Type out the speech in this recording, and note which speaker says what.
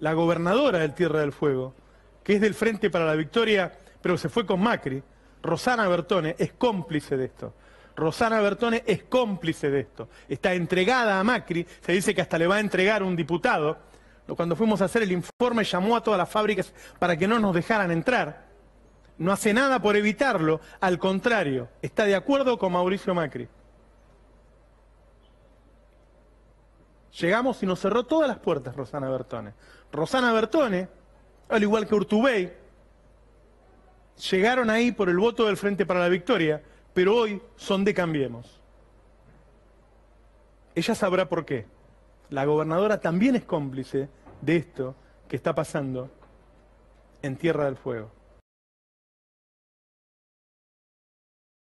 Speaker 1: la gobernadora del Tierra del Fuego, que es del Frente para la Victoria, pero se fue con Macri. Rosana Bertone es cómplice de esto. Rosana Bertone es cómplice de esto. Está entregada a Macri, se dice que hasta le va a entregar un diputado. Cuando fuimos a hacer el informe llamó a todas las fábricas para que no nos dejaran entrar. No hace nada por evitarlo, al contrario, está de acuerdo con Mauricio Macri. Llegamos y nos cerró todas las puertas Rosana Bertone. Rosana Bertone, al igual que Urtubey, llegaron ahí por el voto del Frente para la Victoria, pero hoy son de Cambiemos. Ella sabrá por qué. La gobernadora también es cómplice de esto que está pasando en Tierra del Fuego.